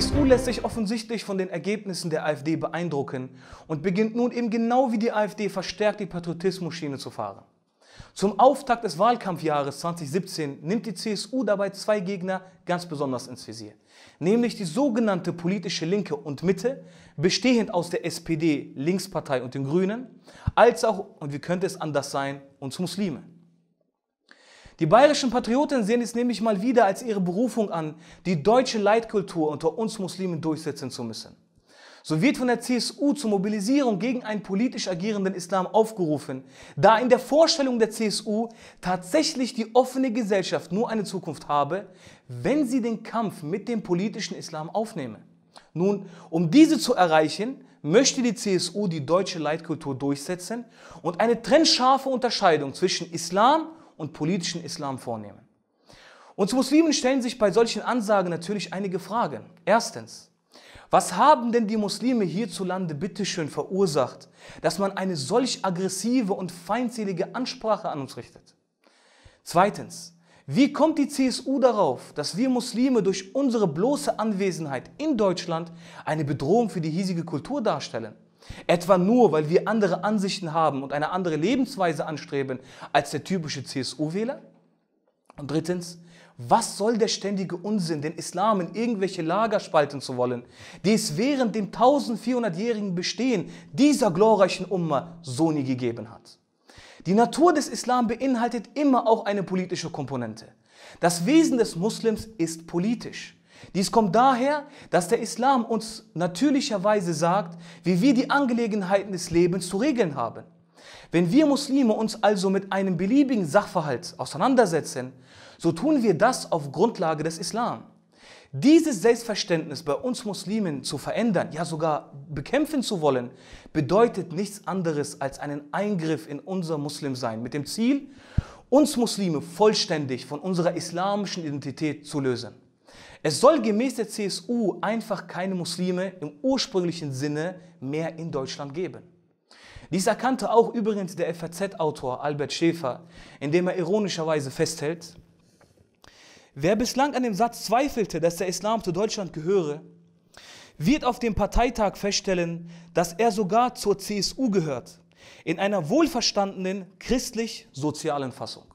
CSU lässt sich offensichtlich von den Ergebnissen der AfD beeindrucken und beginnt nun eben genau wie die AfD verstärkt die Patriotismus-Schiene zu fahren. Zum Auftakt des Wahlkampfjahres 2017 nimmt die CSU dabei zwei Gegner ganz besonders ins Visier, nämlich die sogenannte politische Linke und Mitte, bestehend aus der SPD, Linkspartei und den Grünen, als auch, und wie könnte es anders sein, uns Muslime. Die bayerischen Patrioten sehen es nämlich mal wieder als ihre Berufung an, die deutsche Leitkultur unter uns Muslimen durchsetzen zu müssen. So wird von der CSU zur Mobilisierung gegen einen politisch agierenden Islam aufgerufen, da in der Vorstellung der CSU tatsächlich die offene Gesellschaft nur eine Zukunft habe, wenn sie den Kampf mit dem politischen Islam aufnehme. Nun, um diese zu erreichen, möchte die CSU die deutsche Leitkultur durchsetzen und eine trennscharfe Unterscheidung zwischen Islam und politischen Islam vornehmen. Uns Muslimen stellen sich bei solchen Ansagen natürlich einige Fragen. Erstens, was haben denn die Muslime hierzulande bitteschön verursacht, dass man eine solch aggressive und feindselige Ansprache an uns richtet? Zweitens, wie kommt die CSU darauf, dass wir Muslime durch unsere bloße Anwesenheit in Deutschland eine Bedrohung für die hiesige Kultur darstellen? Etwa nur, weil wir andere Ansichten haben und eine andere Lebensweise anstreben als der typische CSU-Wähler? Und drittens, was soll der ständige Unsinn, den Islam in irgendwelche Lager spalten zu wollen, die es während dem 1400-jährigen Bestehen dieser glorreichen Umma so nie gegeben hat? Die Natur des Islam beinhaltet immer auch eine politische Komponente. Das Wesen des Muslims ist politisch. Dies kommt daher, dass der Islam uns natürlicherweise sagt, wie wir die Angelegenheiten des Lebens zu regeln haben. Wenn wir Muslime uns also mit einem beliebigen Sachverhalt auseinandersetzen, so tun wir das auf Grundlage des Islam. Dieses Selbstverständnis bei uns Muslimen zu verändern, ja sogar bekämpfen zu wollen, bedeutet nichts anderes als einen Eingriff in unser Muslimsein mit dem Ziel, uns Muslime vollständig von unserer islamischen Identität zu lösen. Es soll gemäß der CSU einfach keine Muslime im ursprünglichen Sinne mehr in Deutschland geben. Dies erkannte auch übrigens der FAZ-Autor Albert Schäfer, indem er ironischerweise festhält, wer bislang an dem Satz zweifelte, dass der Islam zu Deutschland gehöre, wird auf dem Parteitag feststellen, dass er sogar zur CSU gehört, in einer wohlverstandenen christlich-sozialen Fassung.